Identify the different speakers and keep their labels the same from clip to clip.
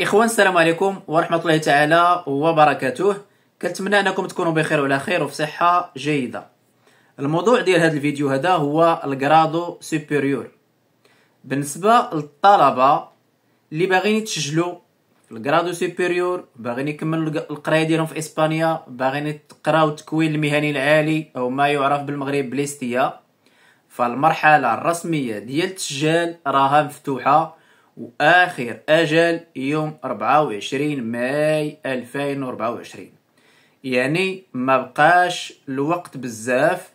Speaker 1: اخوان السلام عليكم ورحمه الله تعالى وبركاته كنتمنى انكم تكونوا بخير وعلى خير وفي صحه جيده الموضوع ديال هذا الفيديو هذا هو الجرادو سوبيريور بالنسبه للطلبه اللي باغيين يتسجلوا في الجرادو سوبيريور باغيين يكملوا القرايه ديالهم في اسبانيا باغيين يقراو التكوين المهني العالي او ما يعرف بالمغرب بليستيا فالمرحله الرسميه ديال التسجيل راها مفتوحه وآخر أجل يوم 24 ماي 2024 يعني ما بقاش الوقت بزاف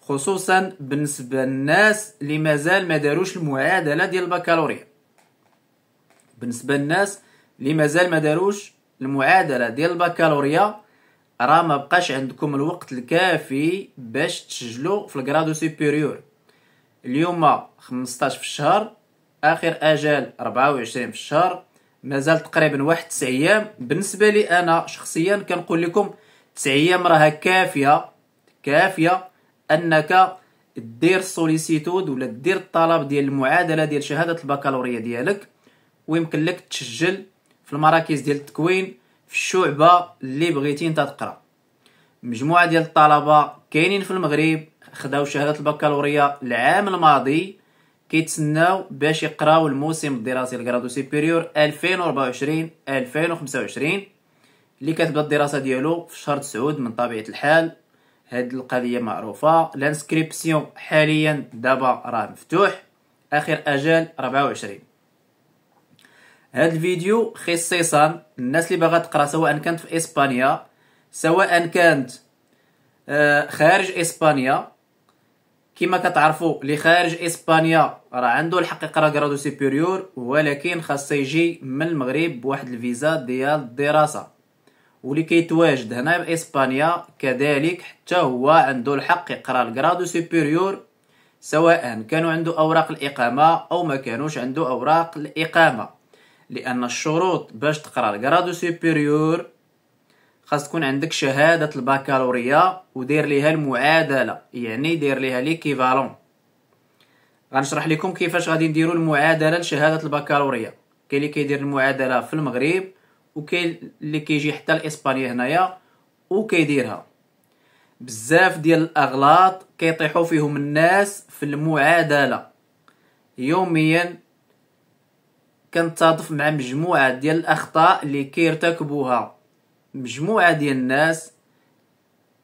Speaker 1: خصوصا بالنسبة للناس اللي مازال ما داروش المعادلة ديال البكالوريا بالنسبة للناس اللي مازال ما داروش المعادلة ديال البكالوريا راه ما بقاش عندكم الوقت الكافي باش تسجلوا في الكرادو سوبيريور اليوم 15 في الشهر اخر اجال 24 في الشهر مازال تقريبا واحد 9 ايام بالنسبه لي انا شخصيا كنقول لكم 9 ايام راها كافيه كافيه انك دير السوليسيتود ولا دير الطلب ديال المعادله ديال شهاده البكالوريا ديالك ويمكن لك تسجل في المراكز ديال التكوين في الشعبه اللي بغيتي انت تقرا مجموعه ديال الطلبه كاينين في المغرب خداو شهاده البكالوريا العام الماضي كيتسناو باش يقراو الموسم الدراسي الكرادو سيبيريور 2024 2025 اللي كتبدا الدراسه ديالو في شهر 9 من طبيعه الحال هاد القضيه معروفه لانسكريبسيون حاليا دابا راه مفتوح اخر اجال 24 هاد الفيديو خصيصا الناس اللي باغا تقرا سواء كانت في اسبانيا سواء كانت آه، خارج اسبانيا كما كتعرفوا اللي خارج اسبانيا راه عنده الحق يقرا غرادو سوبيريور ولكن خاصه يجي من المغرب بواحد الفيزا ديال الدراسه واللي كيتواجد هنا في اسبانيا كذلك حتى هو عنده الحق يقرا الغرادو سوبيريور سواء كانوا عنده اوراق الاقامه او ما كانوش عنده اوراق الاقامه لان الشروط باش تقرا الغرادو سوبيريور خاص تكون عندك شهاده البكالوريا ودير ليها المعادله يعني دير ليها ليكيفالون غنشرح لكم كيفاش غادي نديروا المعادله لشهاده البكالوريا كاين اللي كيدير المعادله في المغرب وكاين اللي كيجي حتى لاسبانيا هنايا وكيديرها بزاف ديال الاغلاط كيطيحوا فيهم الناس في المعادله يوميا كنتصادف مع مجموعه ديال الاخطاء اللي كيرتكبوها مجموعه ديال الناس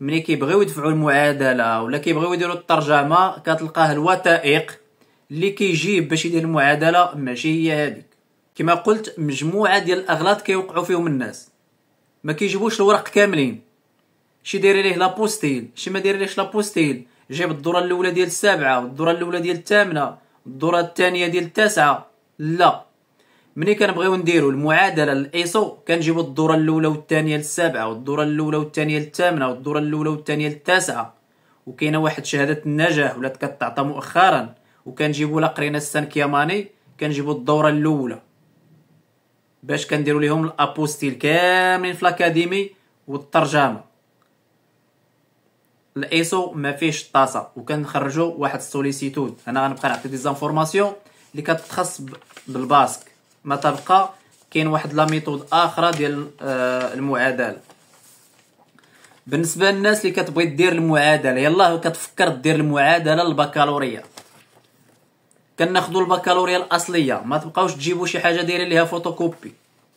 Speaker 1: ملي كيبغيو يدفعوا المعادله ولا كيبغيو يديروا الترجمه كتلقاه الوثائق اللي كيجيب باش يدير المعادله ماشي هي هذيك كما قلت مجموعه ديال الاغلاط كيوقعوا فيهم الناس ما كيجيبوش الورق كاملين شي داير ليه لابوستيل شي ما داير ليهش لابوستيل جايب الدوره الاولى ديال السابعه والدوره الاولى ديال الثامنه الدوره الثانيه ديال التاسعه لا ملي كنبغيو نديرو المعادله للايسو كنجيبو الدوره الاولى والثانيه للسابعه والدوره الاولى والثانيه للثامنه والدوره الاولى والثانيه للتاسعه وكاينه واحد شهاده النجاح ولات كتعطى مؤخرا وكنجيبو لا قرينا السانكياماني كنجيبو الدوره الاولى باش كنديرو ليهم الابوستيل كاملين في الاكاديمي والترجمه الايسو ما فيهش الطاسه وكنخرجو واحد السوليسيتود انا غنبقى نعطي دي زانفورماسيون اللي كتخص بالباسك ما تبقى كاين واحد لا ميثود اخرى ديال آه، المعادله بالنسبه للناس اللي كتبغي دير المعادله يلاه كتفكر دير المعادله البكالوريا كناخذوا البكالوريا الاصليه ما تبقاوش تجيبوا شي حاجه دايرين ليها فوتوكوبي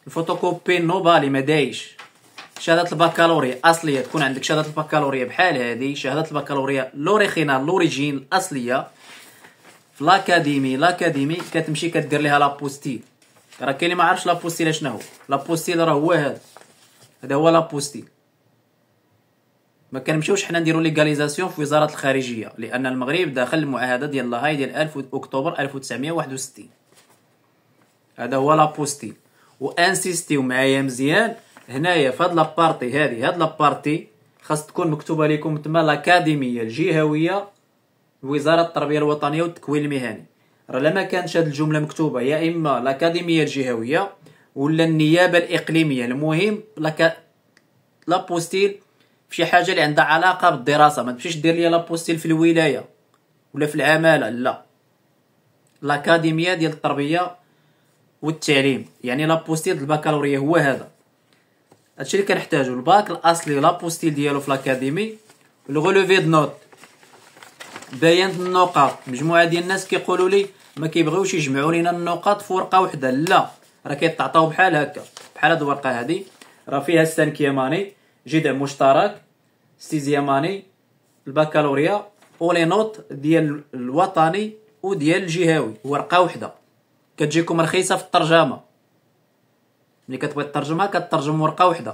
Speaker 1: الفوتوكوبي نوبالي ما دايش شهاده البكالوريا اصليه تكون عندك شهاده البكالوريا بحال هذه شهاده البكالوريا لوريجينال لوريجين الاصليه في لاكاديمي لاكاديمي كتمشي كدير ليها لابوستيل راه كاين اللي ما عارفش لابوستيل شنو هو لابوستيل راه هو هذا هذا هو لابوستيل ما كنمشيوش حنا نديرو ليغاليزاسيون في وزاره الخارجيه لان المغرب داخل المعاهده ديال لاهاي ديال 1000 اكتوبر 1961 هذا هو لابوستيل وانسيستيو معايا مزيان هنايا في هاد لابارتي هادي هاد لابارتي خاص تكون مكتوبه لكم تما لاكاديميه الجهويه وزاره التربيه الوطنيه والتكوين المهني راه لما كانش هذه الجمله مكتوبه يا اما الاكاديميه الجهويه ولا النيابه الاقليميه المهم لك لا بوستيل شي حاجه اللي عندها علاقه بالدراسه ما تمشيش دير لي لا بوستيل في الولايه ولا في العماله لا الاكاديميه ديال التربيه والتعليم يعني لابوستيل البكالوريا هو هذا هادشي اللي كنحتاجو الباك الاصلي لابوستيل ديالو في لاكاديمي الغولوفي دو نوت بيان النقاط مجموعه ديال الناس كيقولوا لي ما كيبغيوش يجمعوا لينا النقط في ورقه وحده لا راه كيتعطاو بحال هكا بحال هاد الورقه هادي راه فيها السانكياماني جدا مشترك سيزياماني البكالوريا ولي نوت ديال الوطني وديال الجهوي ورقه وحده كتجيكم رخيصه في الترجمه ملي كتبغي تترجمها كترجم ورقه وحده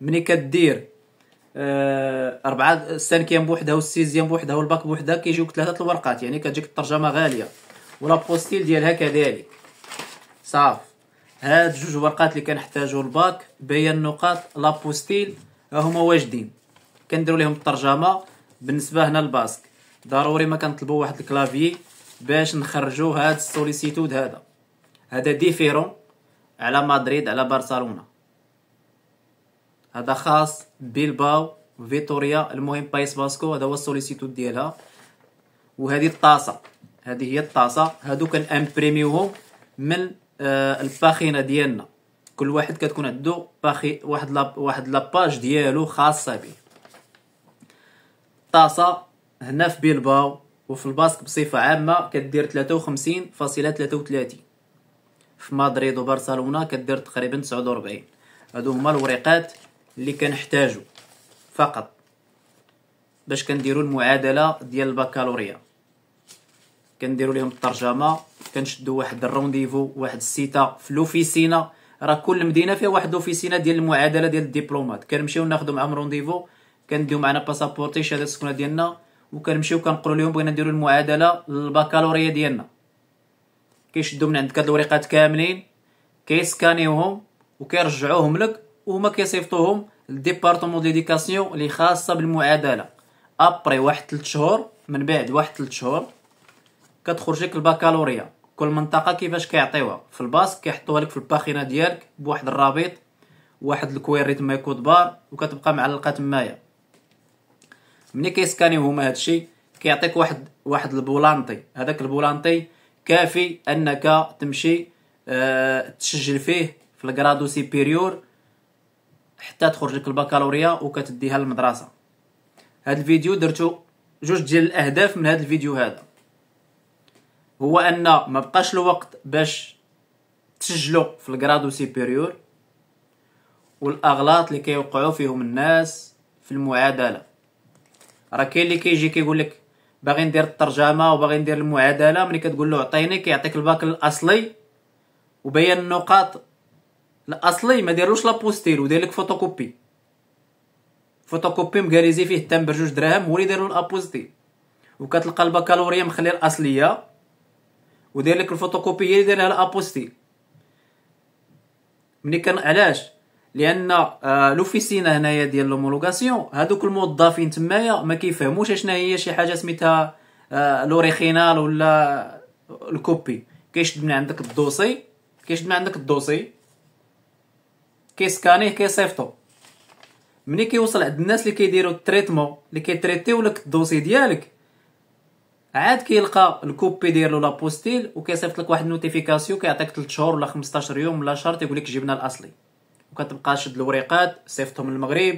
Speaker 1: ملي كدير آه، اربعه السانكيام بوحدها والسيزيام بوحدها والباك بوحدها كيجيوك ثلاثه الورقات يعني كتجيك الترجمه غاليه والابوستيل ديالها كذلك صاف هاد جوج ورقات اللي كنحتاجو الباك بيان النقاط لابوستيل ها هما واجدين كنديرو ليهم الترجمه بالنسبه هنا الباسك ضروري ما كنطلبو واحد الكلافي باش نخرجو هاد السوليسيتود هذا هذا ديفيرون على مدريد على برشلونه هذا خاص بيلباو فيتوريا المهم بايس باسكو هذا هو السوليسيتود ديالها وهذه الطاسه هذه هي الطاسه هادو كنامبريميوهم من آه الباخينه ديالنا كل واحد كتكون عنده باخي واحد لاب واحد لاباج ديالو خاصه به الطاسه هنا في بيلباو وفي الباسك بصفه عامه كدير تلاتة تلاتة فاصلة وتلاتين في مدريد وبرشلونه كدير تقريبا وربعين هادو هما الوريقات اللي كنحتاجو فقط باش كنديرو المعادله ديال البكالوريا كنديروا لهم الترجمه كنشدوا واحد الرونديفو واحد السيتا في لوفيسينا راه كل مدينه فيها واحد لوفيسينا ديال المعادله ديال الدبلومات كنمشيو ناخذوا معاهم رونديفو كنديو معنا باسابورتي شهاده السكنه ديالنا وكنمشيو كنقولوا لهم بغينا نديروا المعادله للبكالوريا ديالنا كيشدوا من عندك هاد الوريقات كاملين كيسكانيوهم وكيرجعوهم لك وهما كيصيفطوهم للديبارتمون ديديكاسيون اللي خاصه بالمعادله ابري واحد 3 شهور من بعد واحد 3 شهور كتخرجك البكالوريا كل منطقه كيفاش كيعطيوها في الباص كيحطوها لك في الباخينة ديالك بواحد الرابط واحد الكويري تما يكون بار وكتبقى معلقه تمايا ملي كيسكانيو هما هادشي كيعطيك واحد واحد البولانطي هذاك البولانطي كافي انك تمشي أه تسجل فيه في الكرادو سيبيريور حتى تخرج لك البكالوريا وكتديها للمدرسه هاد الفيديو درتو جوج ديال الاهداف من هاد الفيديو هذا هو ان ما بقاش الوقت باش تسجلوا في الكرادو سيبيريور والاغلاط اللي كيوقعوا فيهم الناس في المعادله راه كاين اللي كيجي كيقول لك باغي ندير الترجمه وباغي ندير المعادله ملي كتقول له عطيني كيعطيك الباك الاصلي وبين النقاط الاصلي ما داروش لابوستيل ودير لك فوتوكوبي فوتوكوبي مقاريزي فيه التام بجوج دراهم هو اللي داروا لابوستير وكتلقى البكالوريا مخلي الاصليه ودير لك الفوتوكوبي اللي دايرها لابوستي ملي كان علاش لان آه لوفيسينا هنايا ديال لومولوغاسيون هادوك الموظفين تمايا ما كيفهموش اشنا هي شي حاجه سميتها آه ولا الكوبي كيشد من عندك الدوسي كيشد من عندك الدوسي كيسكانيه كيصيفطو ملي كيوصل عند الناس اللي كيديروا التريتمون اللي كيتريتيو لك الدوسي ديالك عاد كيلقى الكوبي ديالو لابوستيل وكيصيفط لك واحد النوتيفيكاسيون كيعطيك 3 شهور ولا 15 يوم ولا شهر تيقول لك جبنا الاصلي وكتبقى شد الوريقات صيفطهم للمغرب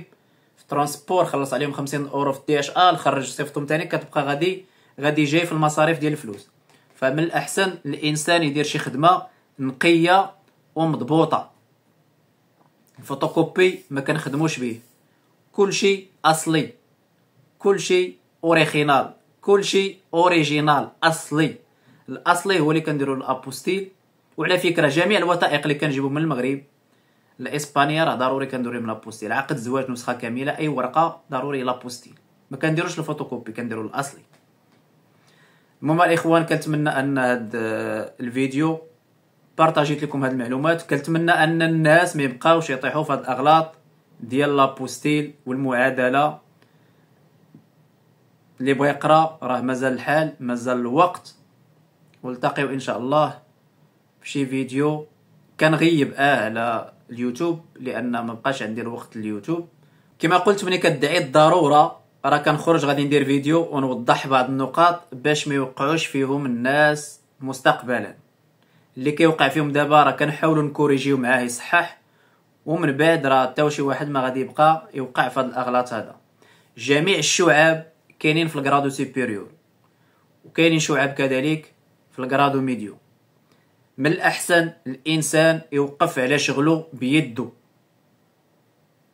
Speaker 1: في ترونسبور خلص عليهم 50 اورو في الدي اش ال خرج صيفطهم ثاني كتبقى غادي غادي جاي في المصاريف ديال الفلوس فمن الاحسن الانسان يدير شي خدمه نقيه ومضبوطه الفوتوكوبي ما كنخدموش به كلشي اصلي كلشي اوريجينال كلشي اوريجينال اصلي الاصلي هو اللي كنديروا الابوستيل وعلى فكره جميع الوثائق اللي كنجيبو من المغرب لاسبانيا راه ضروري كنديرو من لابوستيل عقد زواج نسخه كامله اي ورقه ضروري لابوستيل ما كنديروش الفوتوكوبي كنديرو الاصلي المهم الاخوان كنتمنى ان هاد الفيديو بارطاجيت لكم هاد المعلومات كنتمنى ان الناس ما يبقاوش يطيحوا في هاد الاغلاط ديال لابوستيل والمعادله اللي بغى يقرا راه مازال الحال مازال الوقت والتقيو ان شاء الله بشي فيديو كنغيب اه على اليوتيوب لان ما بقاش عندي الوقت لليوتيوب كما قلت ملي كدعي الضروره راه كنخرج غادي ندير فيديو ونوضح بعض النقاط باش ما يوقعوش فيهم الناس مستقبلا اللي كيوقع فيهم دابا راه كنحاولوا نكوريجيو معاه يصحح ومن بعد راه حتى شي واحد ما غادي يبقى يوقع في هاد الاغلاط هذا جميع الشعاب كاينين في الكرادو سيبيريور وكاينين شعاب كذلك في الكرادو ميديو من الأحسن الإنسان يوقف على شغله بيدو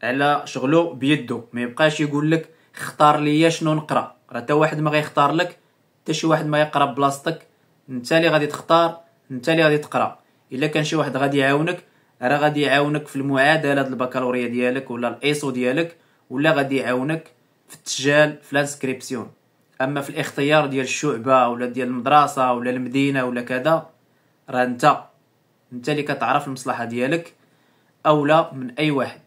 Speaker 1: على شغله بيدو ما يبقاش يقول لك اختار ليا شنو نقرا راه حتى واحد ما غيختار لك حتى شي واحد ما يقرا بلاصتك انت اللي غادي تختار انت اللي غادي تقرا الا كان شي واحد غادي يعاونك راه غادي يعاونك في المعادله البكالوريا ديالك ولا الايسو ديالك ولا غادي يعاونك في التسجال في لانسكريبسيون اما في الاختيار ديال الشعبه ولا ديال المدرسه ولا المدينه ولا كذا راه انت انت اللي كتعرف المصلحه ديالك اولى من اي واحد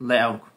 Speaker 1: الله يعاونكم